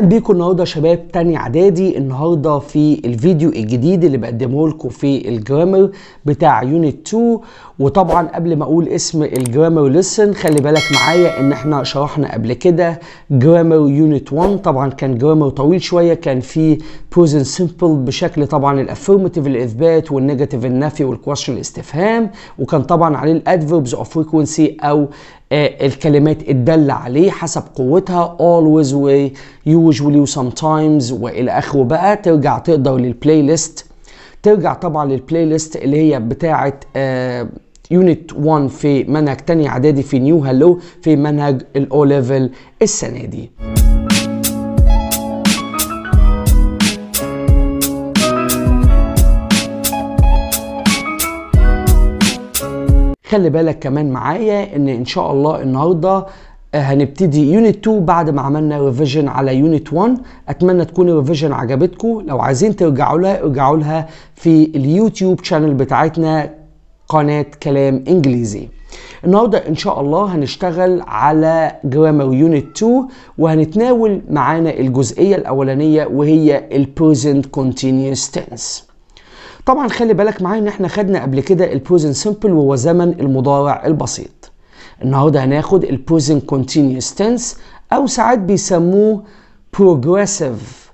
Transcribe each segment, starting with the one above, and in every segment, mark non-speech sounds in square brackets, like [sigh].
اهلا بيكم النهارده شباب تاني اعدادي النهارده في الفيديو الجديد اللي بقدمه لكم في الجرامر بتاع يونت 2 وطبعا قبل ما اقول اسم الجرامر ليسن خلي بالك معايا ان احنا شرحنا قبل كده جرامر يونت 1 طبعا كان جرامر طويل شويه كان فيه بروزن سمبل بشكل طبعا الافيرمتيف الاثبات والنيجاتيف النفي والكويشن الاستفهام وكان طبعا عليه الادفيربز اوف فريكونسي او آه، الكلمات الدالة عليه حسب قوتها always و usually و sometimes والى اخره بقى ترجع تقدر للبلاي ليست ترجع طبعا للبلاي ليست اللي هي بتاعه يونت 1 في منهج تاني اعدادي في نيو هالو في منهج الاو ليفل السنه دي خلي بالك كمان معايا ان ان شاء الله النهارده آه، هنبتدي يونت 2 بعد ما عملنا ريفيجن على يونت 1 اتمنى تكون الريفيجن عجبتكم لو عايزين ترجعوا لها ارجعوا لها في اليوتيوب شانل بتاعتنا قناه كلام انجليزي النهارده ان شاء الله هنشتغل على جرامر يونت 2 وهنتناول معانا الجزئيه الاولانيه وهي البريزنت كونتينيوس تنس طبعا خلي بالك معايا ان احنا خدنا قبل كده البوزن سيمبل وهو زمن المضارع البسيط النهارده هناخد البوزن كونتينيوس تنس او ساعات بيسموه بروجريسيف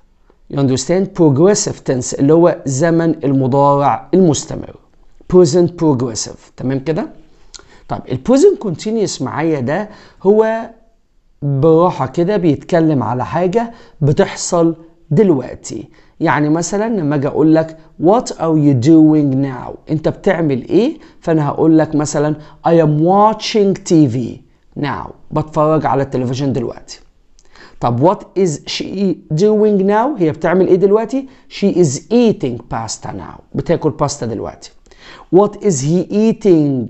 يو اندرستاند بروجريسيف تنس اللي هو زمن المضارع المستمر present progressive تمام كده طيب البوزن كونتينيوس معايا ده هو براحه كده بيتكلم على حاجه بتحصل دلوقتي يعني مثلا لما اجي اقول لك what are you doing now انت بتعمل ايه فانا هقول لك مثلا I am watching TV now بتفرج على التلفزيون دلوقتي طب what is she doing now هي بتعمل ايه دلوقتي she is eating pasta now بتاكل باستا دلوقتي what is he eating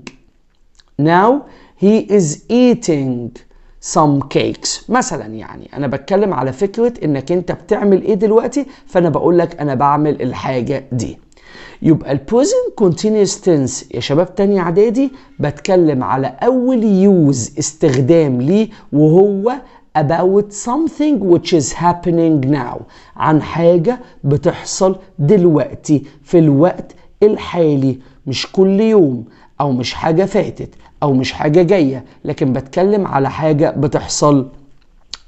now he is eating some cakes مثلا يعني انا بتكلم على فكره انك انت بتعمل ايه دلوقتي فانا بقول لك انا بعمل الحاجه دي يبقى ال present continuous tense يا شباب تاني اعدادي بتكلم على اول يوز استخدام ليه وهو about something which is happening now عن حاجة بتحصل دلوقتي في الوقت الحالي مش كل يوم أو مش حاجة فاتت او مش حاجه جايه لكن بتكلم على حاجه بتحصل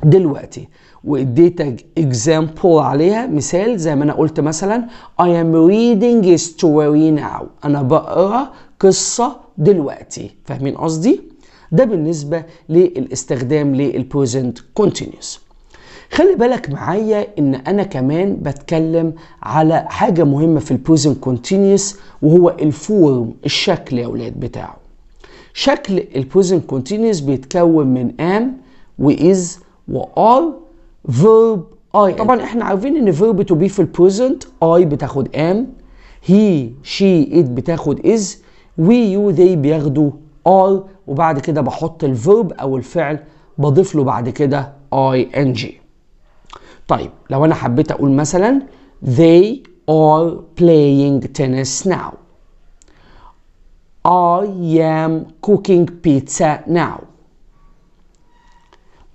دلوقتي واديتك اكزامبل عليها مثال زي ما انا قلت مثلا I am reading a story now انا بقرا قصه دلوقتي فاهمين قصدي؟ ده بالنسبه للاستخدام للبريزنت كونتينيوس خلي بالك معايا ان انا كمان بتكلم على حاجه مهمه في البريزنت كونتينيوس وهو الفورم الشكل يا اولاد بتاعه شكل البريزنت كونتينيوس بيتكون من ان واز وار فيرب اي طبعا احنا عارفين ان فيرب تو بي في البريزنت اي بتاخد ام هي شي ات بتاخد از وي يو ذي بياخدوا ار وبعد كده بحط الفيرب او الفعل بضيف له بعد كده اي ان جي طيب لو انا حبيت اقول مثلا they are playing tennis now I am cooking pizza now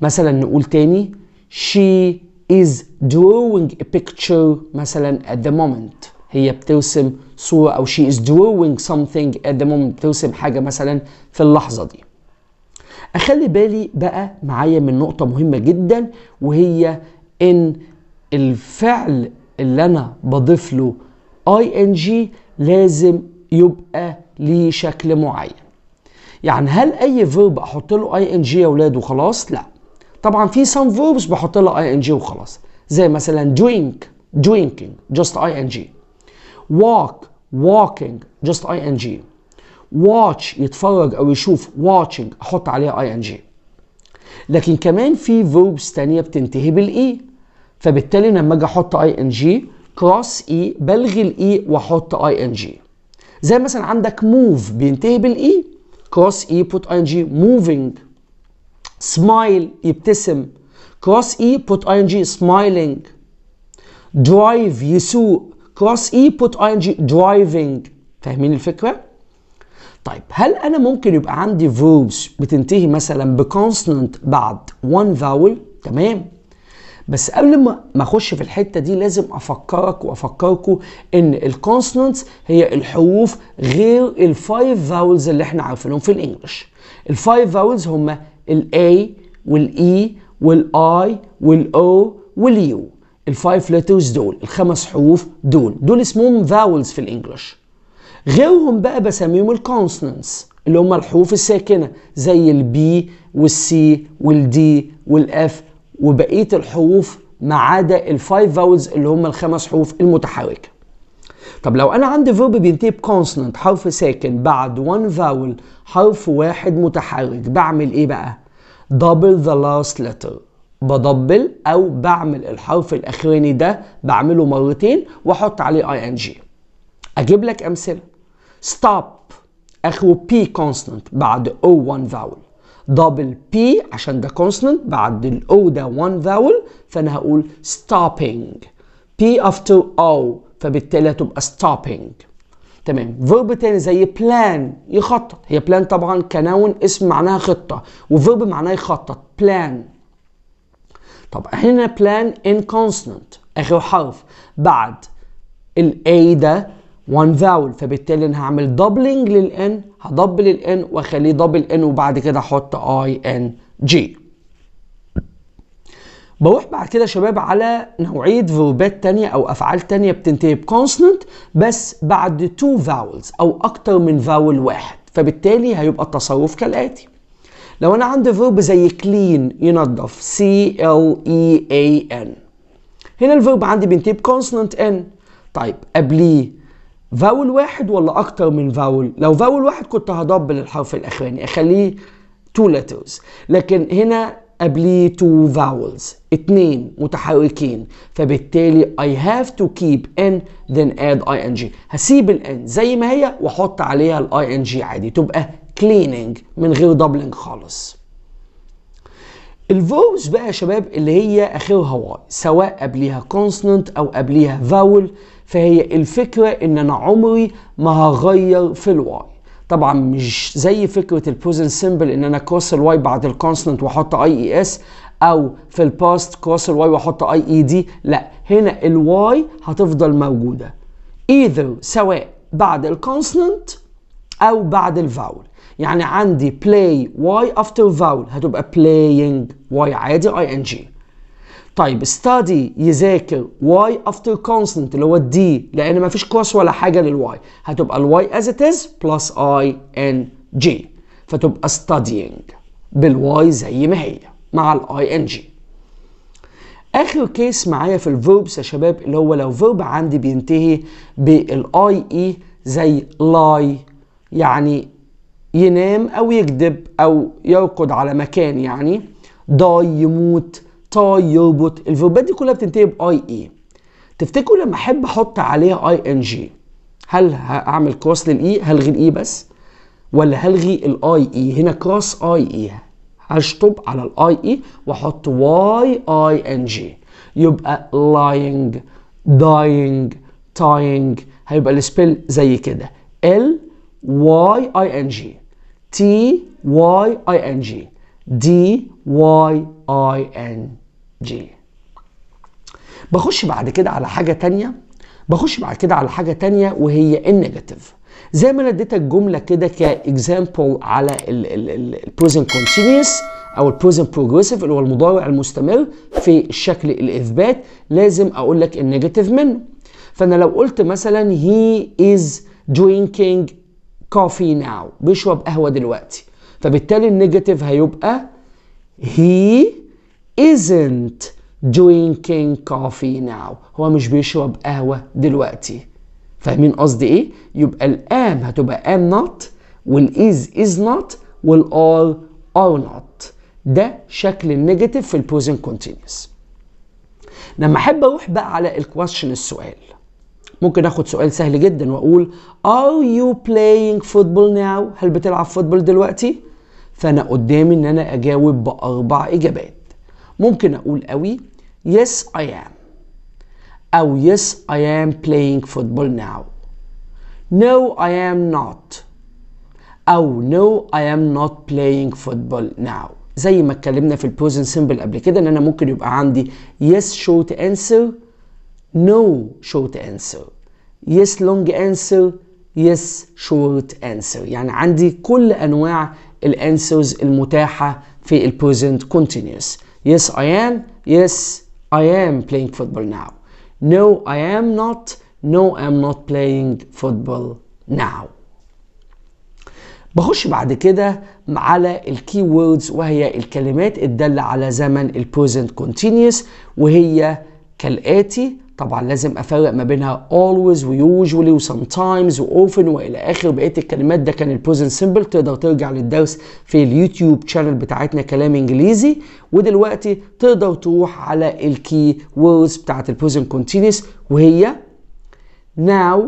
مثلا نقول تاني she is drawing a picture مثلا at the moment هي بترسم صورة أو she is drawing something at the moment بترسم حاجة مثلا في اللحظة دي أخلي بالي بقى معايا من نقطة مهمة جدا وهي إن الفعل اللي أنا بضيف له ing لازم يبقى ليه شكل معين يعني هل اي فيرب احط له اي ان جي يا اولاد وخلاص لا طبعا في سام فيربس بحط لها اي ان جي وخلاص زي مثلا drink drinking just اي ان جي walk walking just اي ان جي watch يتفرج او يشوف watching احط عليها اي ان جي لكن كمان في فيربس تانية بتنتهي بالاي e. فبالتالي لما اجي احط اي ان جي cross اي e، بلغي الاي e واحط اي ان جي زي مثلا عندك موف بينتهي بالاي كروس اي بوت اي ان جي موفينج سمايل يبتسم كروس اي بوت اي ان جي سمايلينج درايف يسوق كروس اي بوت اي ان جي درايفينج فاهمين الفكره طيب هل انا ممكن يبقى عندي فيربس بتنتهي مثلا بكونسونانت بعد one vowel تمام بس قبل ما ما اخش في الحته دي لازم افكرك وافكركم ان الكونسونانتس هي الحروف غير الفايف فاولز اللي احنا عارفينهم في الانجلش الفايف فاولز هم الاي والاي e والاي والاو واليو الفايف ليترز دول الخمس حروف دول دول اسمهم فاولز في الانجلش غيرهم بقى بسميهم الكونسونانتس اللي هم الحروف الساكنه زي البي والسي والدي والاف وبقيه الحروف ما عدا الفايف فاولز اللي هم الخمس حروف المتحركه طب لو انا عندي فيرب بينتهي بكونسونانت حرف ساكن بعد 1 فاول حرف واحد متحرك بعمل ايه بقى دبل ذا لاست لتر بدبل او بعمل الحرف الاخراني ده بعمله مرتين واحط عليه اي ان جي اجيب لك امثله ستوب اخره بي كونستنت بعد او 1 فاول دبل بي عشان ده كونسوننت بعد الاو ده وان فاول فانا هقول ستوبينج بي افتر او فبالتالي هتبقى ستوبينج تمام فيرب تاني زي بلان يخطط هي بلان طبعا كنون اسم معناها خطه وفيرب معناه يخطط بلان طب هنا بلان ان كونسوننت اخر حرف بعد الاي ده 1 فاول فبالتالي انا هعمل دبلنج للان هدبل الان واخليه دبل ان وبعد كده احط اي ان جي بروح بعد كده شباب على نوعية فيربات ثانيه أو أفعال ثانيه بتنتهي بكونسنت بس بعد تو فاولز أو أكتر من فاول واحد فبالتالي هيبقى التصرف كالآتي لو أنا عندي فيرب زي كلين ينظف C L E A N هنا الفيرب عندي بينتهي بكونسنت N طيب قبليه فاول واحد ولا اكتر من فاول لو فاول واحد كنت هدبل الحرف الاخراني اخليه تو letters لكن هنا قبليه تو فاولز اتنين متحركين فبالتالي I have to keep n then add ing هسيب ال n زي ما هي واحط عليها ال ing عادي تبقى cleaning من غير دبلنج خالص الفوز بقى يا شباب اللي هي اخرها واي سواء قبليها consonant او قبليها vowel فهي الفكرة ان انا عمري ما هغير في الواي طبعا مش زي فكرة البوزن سيمبل ان انا كروس الواي بعد الكونستنت واحط اي اي اس او في الباست كروس الواي واحط اي اي دي لا هنا الواي هتفضل موجودة ايذر سواء بعد الكونستنت او بعد الفاول يعني عندي play y after vowel هتبقى playing y عادي ing طيب study يذاكر واي افتر constant اللي هو الدي لان ما فيش كورس ولا حاجه للواي هتبقى الواي as it is plus i ان جي فتبقى studying بالواي زي ما هي مع الاي ان جي اخر كيس معايا في الفيربس يا شباب اللي هو لو فيرب عندي بينتهي بالاي اي e زي لاي يعني ينام او يكذب او يرقد على مكان يعني داي يموت طيبت الفيربات دي كلها بتنتهي باي اي تفتكروا لما احب احط عليها اي ان جي هل هعمل كروس للاي هلغي الاي بس ولا هلغي الاي اي هنا كروس اي اي هشطب على الاي اي واحط واي اي ان جي يبقى lying dying tying هيبقى السبيل زي كده ال واي اي ان جي تي واي اي ان جي دي واي اي ان جي بخش بعد كده على حاجة تانية بخش بعد كده على حاجة تانية وهي النيجاتيف زي ما انا اديتك جمله كده كاكزامبل على البريزنت كونتينيوس او البريزنت بروجريسيف اللي هو المضارع المستمر في الشكل الاثبات لازم اقول لك النيجاتيف منه فانا لو قلت مثلا هي از درينكينج كوفي ناو بيشرب قهوه دلوقتي فبالتالي النيجاتيف هيبقى هي isn't drinking coffee now هو مش بيشرب قهوة دلوقتي فاهمين قصدي ايه؟ يبقى الام هتبقى am not والايز is not والار are not ده شكل النيجاتيف في البوزن كونتينيوس لما احب اروح بقى على الكويشن السؤال ممكن اخد سؤال سهل جدا واقول ار يو playing فوتبول ناو هل بتلعب فوتبول دلوقتي فانا قدامي ان انا اجاوب باربع اجابات ممكن اقول قوي yes I am او yes I am playing football now no I am not او no I am not playing football now زي ما اتكلمنا في البوزن سيمبل قبل كده ان انا ممكن يبقى عندي yes short answer no short answer yes long answer yes short answer يعني عندي كل انواع الانسرز المتاحه في البوزنت كونتينيوس Yes, I am. Yes, I am playing football now. No, I am not. No, I am not playing football now. بخش بعد كده على الكي ووردز وهي الكلمات الدالة على زمن البوزنت كونتينيوس وهي كالآتي طبعا لازم افرق ما بينها always و و usually sometimes و often والى اخره بقيه الكلمات ده كان البوزن سيمبل تقدر ترجع للدرس في اليوتيوب شانل بتاعتنا كلام انجليزي ودلوقتي تقدر تروح على الكي ووردز بتاعت البوزن كونتينيوس وهي now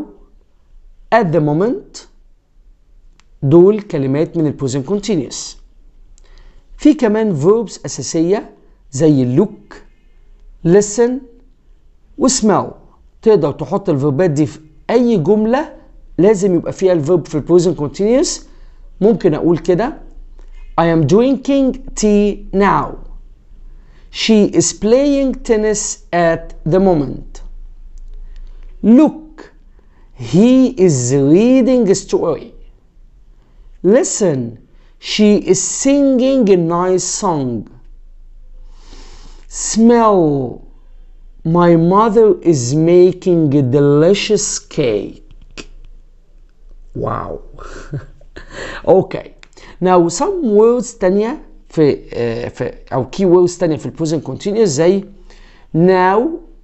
at the moment دول كلمات من البوزن كونتينيوس في كمان verbs اساسيه زي look listen واسمعوا تقدر تحط الفيربات دي في اي جمله لازم يبقى فيها الفيرب في البريزنت كونتينيوس ممكن اقول كده I am drinking tea now She is playing tennis at the moment Look He is reading a story Listen She is singing a nice song Smell My mother is making a delicious cake. Wow. [laughs] okay. Now some words تانية في في أو key words تانية في present continuous زي now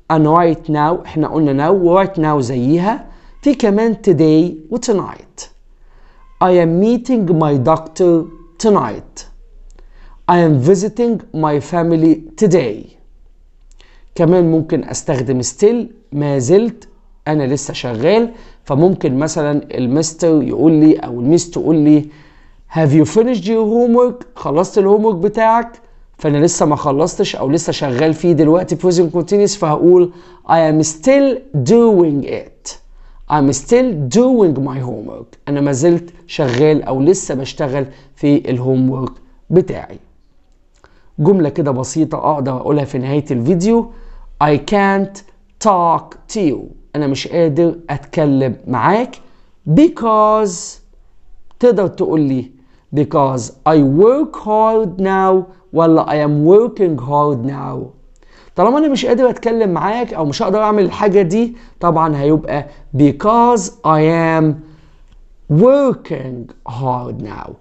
and right now احنا قلنا now right now زيها في كمان today و tonight. I am meeting my doctor tonight. I am visiting my family today. كمان ممكن استخدم ستيل ما زلت انا لسه شغال فممكن مثلا المستر يقول لي او الميس تقول لي هاف يو finished your homework خلصت الهومورك بتاعك فانا لسه ما خلصتش او لسه شغال فيه دلوقتي present continuous فهقول I am still doing it I'm still doing my homework انا ما زلت شغال او لسه بشتغل في الهومورك بتاعي جملة كده بسيطة اقدر اقولها في نهاية الفيديو I can't talk to you I'm أنا مش قادر أتكلم معاك because تقدر تقول لي because I work hard now ولا I am working hard now طالما أنا مش قادر أتكلم معاك أو مش قادر أعمل الحاجة دي طبعا هيبقى because I am working hard now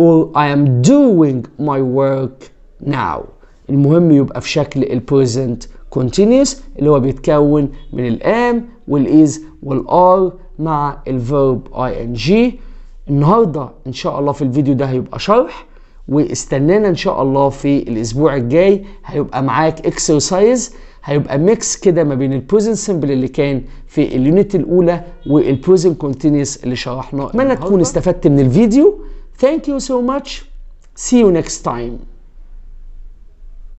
or I am doing my work now المهم يبقى في شكل present كونتينيوس اللي هو بيتكون من الام والايز والار مع الفيرب اي ان جي النهارده ان شاء الله في الفيديو ده هيبقى شرح واستنانا ان شاء الله في الاسبوع الجاي هيبقى معاك اكسرسايز هيبقى ميكس كده ما بين البوزن سيمبل اللي كان في اليونت الاولى والبوزن كونتينيوس اللي شرحناه اتمنى تكون استفدت من الفيديو ثانك يو سو ماتش سي يو نيكست تايم